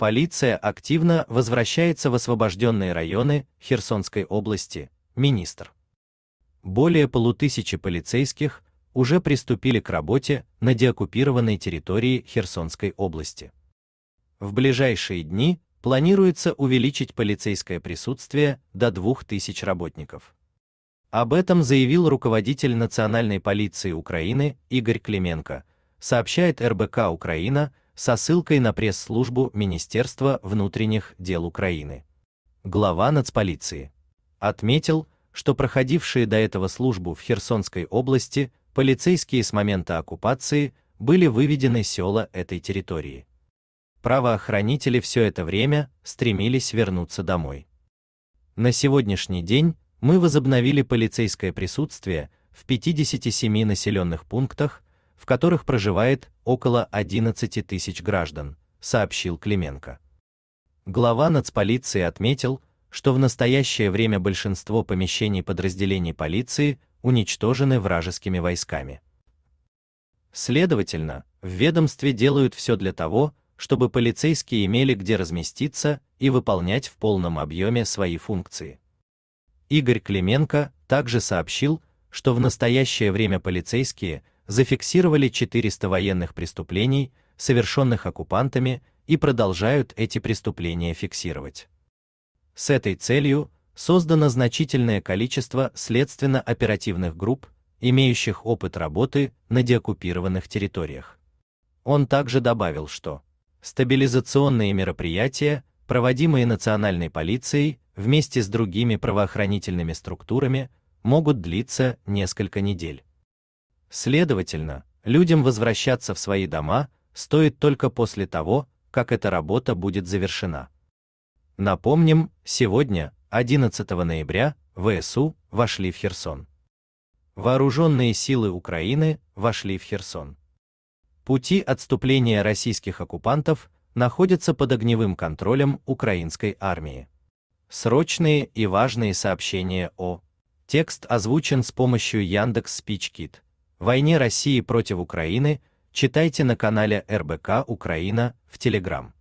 Полиция активно возвращается в освобожденные районы Херсонской области, министр. Более полутысячи полицейских уже приступили к работе на деоккупированной территории Херсонской области. В ближайшие дни планируется увеличить полицейское присутствие до 2000 работников. Об этом заявил руководитель Национальной полиции Украины Игорь Клименко, сообщает РБК Украина со ссылкой на пресс-службу Министерства внутренних дел Украины. Глава нацполиции отметил, что проходившие до этого службу в Херсонской области полицейские с момента оккупации были выведены села этой территории. Правоохранители все это время стремились вернуться домой. На сегодняшний день мы возобновили полицейское присутствие в 57 населенных пунктах в которых проживает около 11 тысяч граждан, сообщил Клименко. Глава нацполиции отметил, что в настоящее время большинство помещений подразделений полиции уничтожены вражескими войсками. Следовательно, в ведомстве делают все для того, чтобы полицейские имели где разместиться и выполнять в полном объеме свои функции. Игорь Клименко также сообщил, что в настоящее время полицейские – зафиксировали 400 военных преступлений, совершенных оккупантами, и продолжают эти преступления фиксировать. С этой целью создано значительное количество следственно-оперативных групп, имеющих опыт работы на деоккупированных территориях. Он также добавил, что стабилизационные мероприятия, проводимые национальной полицией вместе с другими правоохранительными структурами, могут длиться несколько недель. Следовательно, людям возвращаться в свои дома стоит только после того, как эта работа будет завершена. Напомним, сегодня, 11 ноября, ВСУ вошли в Херсон. Вооруженные силы Украины вошли в Херсон. Пути отступления российских оккупантов находятся под огневым контролем украинской армии. Срочные и важные сообщения о Текст озвучен с помощью Яндекс Спичкит войне России против Украины читайте на канале РБК Украина в Телеграм.